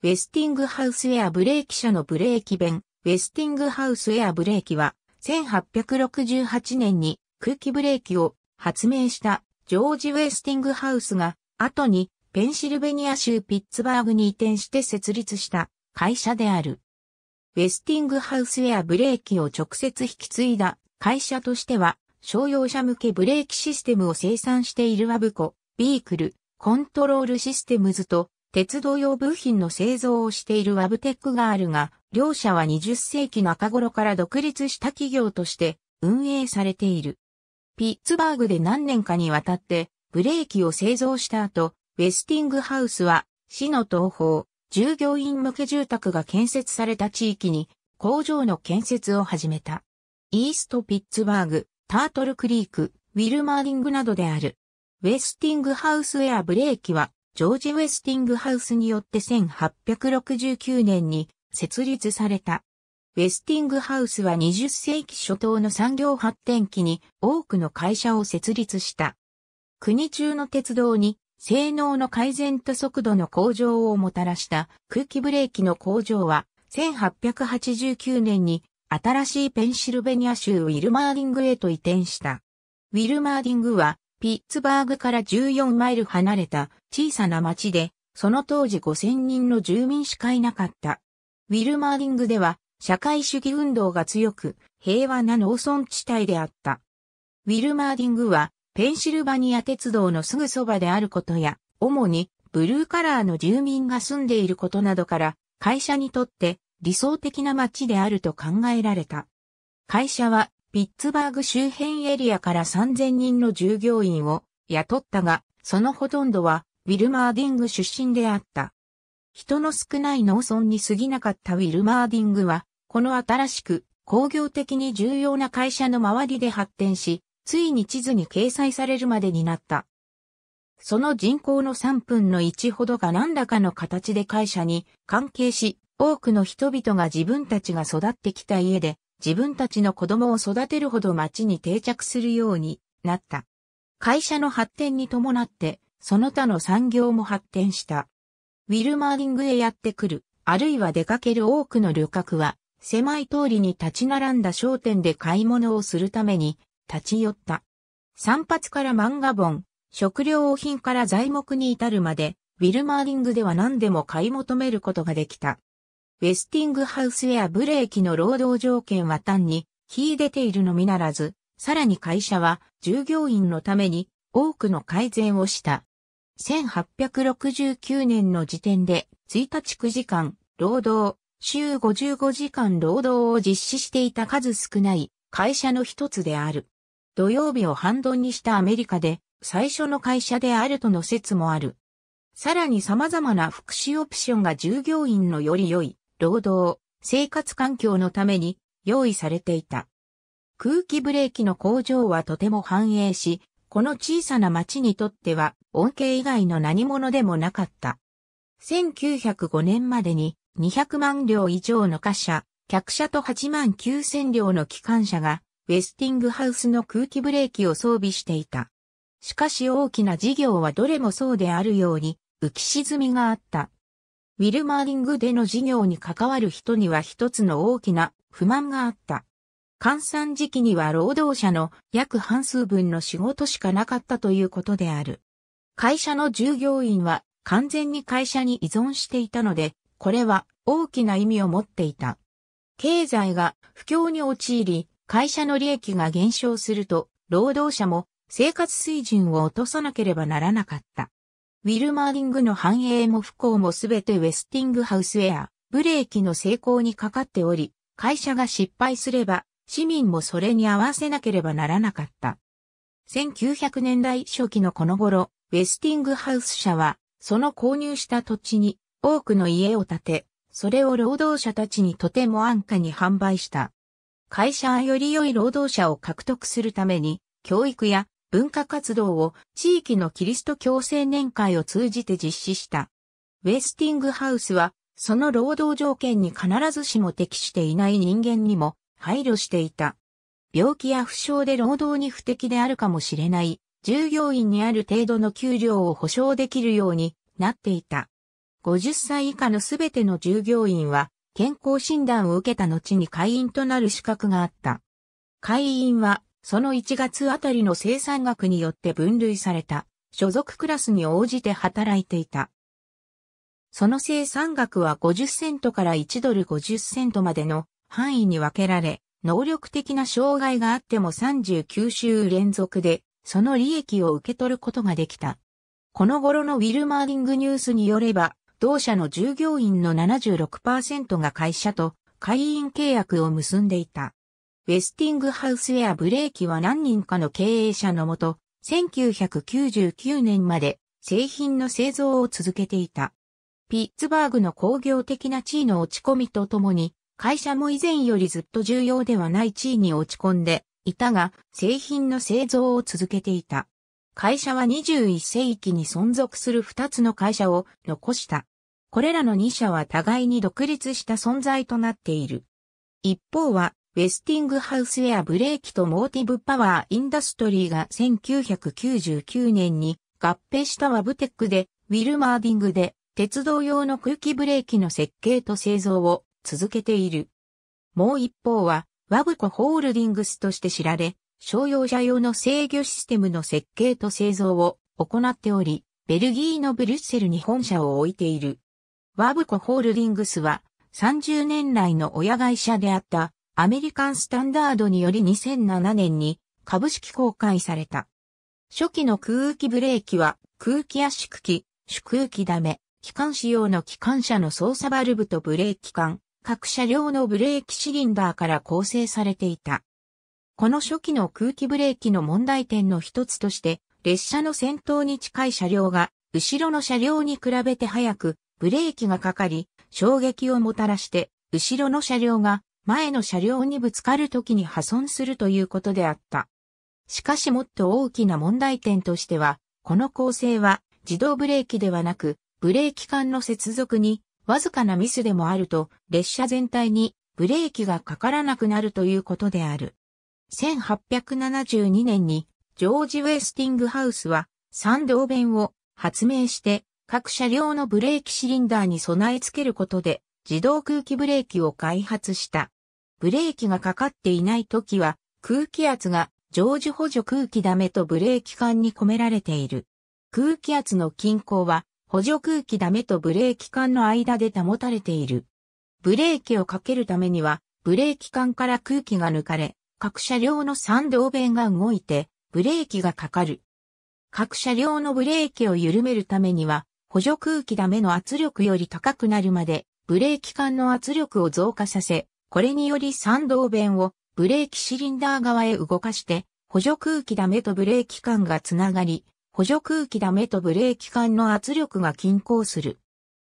ウェスティングハウスエアブレーキ車のブレーキ弁、ウェスティングハウスエアブレーキは、1868年に空気ブレーキを発明したジョージ・ウェスティングハウスが、後にペンシルベニア州ピッツバーグに移転して設立した会社である。ウェスティングハウスエアブレーキを直接引き継いだ会社としては、商用車向けブレーキシステムを生産しているワブコ、ビークル、コントロールシステムズと鉄道用部品の製造をしているワブテックがあるが、両社は20世紀中頃から独立した企業として運営されている。ピッツバーグで何年かにわたってブレーキを製造した後、ウェスティングハウスは市の東方、従業員向け住宅が建設された地域に工場の建設を始めた。イーストピッツバーグ、タートルクリーク、ウィルマーリングなどである。ウェスティングハウスエアブレーキはジョージ・ウェスティングハウスによって1869年に設立された。ウェスティングハウスは20世紀初頭の産業発展期に多くの会社を設立した。国中の鉄道に性能の改善と速度の向上をもたらした空気ブレーキの工場は1889年に新しいペンシルベニア州ウィルマーディングへと移転した。ウィルマーディングはピッツバーグから14マイル離れた小さな町で、その当時5000人の住民しかいなかった。ウィルマーディングでは社会主義運動が強く平和な農村地帯であった。ウィルマーディングはペンシルバニア鉄道のすぐそばであることや、主にブルーカラーの住民が住んでいることなどから会社にとって理想的な街であると考えられた。会社はピッツバーグ周辺エリアから3000人の従業員を雇ったが、そのほとんどはウィルマーディング出身であった。人の少ない農村に過ぎなかったウィルマーディングは、この新しく工業的に重要な会社の周りで発展し、ついに地図に掲載されるまでになった。その人口の3分の1ほどが何らかの形で会社に関係し、多くの人々が自分たちが育ってきた家で自分たちの子供を育てるほど町に定着するようになった。会社の発展に伴って、その他の産業も発展した。ウィルマーリングへやってくる、あるいは出かける多くの旅客は、狭い通りに立ち並んだ商店で買い物をするために、立ち寄った。散髪から漫画本、食料品から材木に至るまで、ウィルマーリングでは何でも買い求めることができた。ウェスティングハウスエアブレーキの労働条件は単に、秀でているのみならず、さらに会社は従業員のために多くの改善をした。1869年の時点で1日9時間労働、週55時間労働を実施していた数少ない会社の一つである。土曜日を半分にしたアメリカで最初の会社であるとの説もある。さらに様々な福祉オプションが従業員のより良い労働、生活環境のために用意されていた。空気ブレーキの工場はとても繁栄し、この小さな町にとっては恩恵以外の何者でもなかった。1905年までに200万両以上の貨車、客車と8万9000両の機関車がウェスティングハウスの空気ブレーキを装備していた。しかし大きな事業はどれもそうであるように浮き沈みがあった。ウィルマーリングでの事業に関わる人には一つの大きな不満があった。換算時期には労働者の約半数分の仕事しかなかったということである。会社の従業員は完全に会社に依存していたので、これは大きな意味を持っていた。経済が不況に陥り、会社の利益が減少すると、労働者も生活水準を落とさなければならなかった。ウィルマーリングの繁栄も不幸もすべてウェスティングハウスエア、ブレーキの成功にかかっており、会社が失敗すれば、市民もそれに合わせなければならなかった。1900年代初期のこの頃、ウェスティングハウス社は、その購入した土地に多くの家を建て、それを労働者たちにとても安価に販売した。会社はより良い労働者を獲得するために、教育や文化活動を地域のキリスト教青年会を通じて実施した。ウェスティングハウスは、その労働条件に必ずしも適していない人間にも配慮していた。病気や負傷で労働に不適であるかもしれない従業員にある程度の給料を保障できるようになっていた。50歳以下のすべての従業員は健康診断を受けた後に会員となる資格があった。会員はその1月あたりの生産額によって分類された、所属クラスに応じて働いていた。その生産額は50セントから1ドル50セントまでの範囲に分けられ、能力的な障害があっても39週連続で、その利益を受け取ることができた。この頃のウィルマーディングニュースによれば、同社の従業員の76%が会社と会員契約を結んでいた。ウェスティングハウスエアブレーキは何人かの経営者のもと、1999年まで製品の製造を続けていた。ピッツバーグの工業的な地位の落ち込みとともに、会社も以前よりずっと重要ではない地位に落ち込んでいたが、製品の製造を続けていた。会社は21世紀に存続する2つの会社を残した。これらの2社は互いに独立した存在となっている。一方はウェスティングハウスエアブレーキとモーティブパワーインダストリーが1999年に合併したワブテックで、ウィルマーディングで鉄道用の空気ブレーキの設計と製造を続けている。もう一方は、ワブコホールディングスとして知られ、商用車用の制御システムの設計と製造を行っており、ベルギーのブリュッセルに本社を置いている。ワブコホールディングスは30年来の親会社であったアメリカンスタンダードにより2007年に株式公開された。初期の空気ブレーキは空気圧縮機、主空気ダメ、機関仕様の機関車の操作バルブとブレーキ管、各車両のブレーキシリンダーから構成されていた。この初期の空気ブレーキの問題点の一つとして、列車の先頭に近い車両が、後ろの車両に比べて早く、ブレーキがかかり、衝撃をもたらして、後ろの車両が前の車両にぶつかる時に破損するということであった。しかしもっと大きな問題点としては、この構成は自動ブレーキではなく、ブレーキ管の接続にわずかなミスでもあると、列車全体にブレーキがかからなくなるということである。1872年にジョージ・ウェスティングハウスは三動弁を発明して各車両のブレーキシリンダーに備え付けることで自動空気ブレーキを開発した。ブレーキがかかっていない時は、空気圧が常時補助空気ダメとブレーキ管に込められている。空気圧の均衡は、補助空気ダメとブレーキ管の間で保たれている。ブレーキをかけるためには、ブレーキ管から空気が抜かれ、各車両の三同弁が動いて、ブレーキがかかる。各車両のブレーキを緩めるためには、補助空気ダメの圧力より高くなるまで、ブレーキ管の圧力を増加させ、これにより三道弁をブレーキシリンダー側へ動かして、補助空気ダメとブレーキ管がつながり、補助空気ダメとブレーキ管の圧力が均衡する。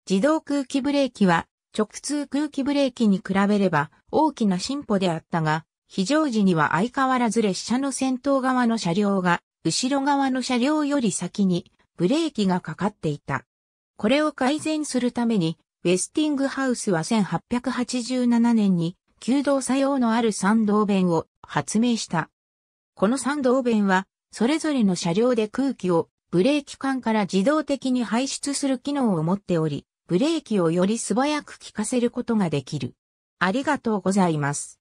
自動空気ブレーキは直通空気ブレーキに比べれば大きな進歩であったが、非常時には相変わらず列車の先頭側の車両が後ろ側の車両より先にブレーキがかかっていた。これを改善するためにウェスティングハウスは1887年に、弓道作用のある三道弁を発明した。この三道弁は、それぞれの車両で空気をブレーキ管から自動的に排出する機能を持っており、ブレーキをより素早く効かせることができる。ありがとうございます。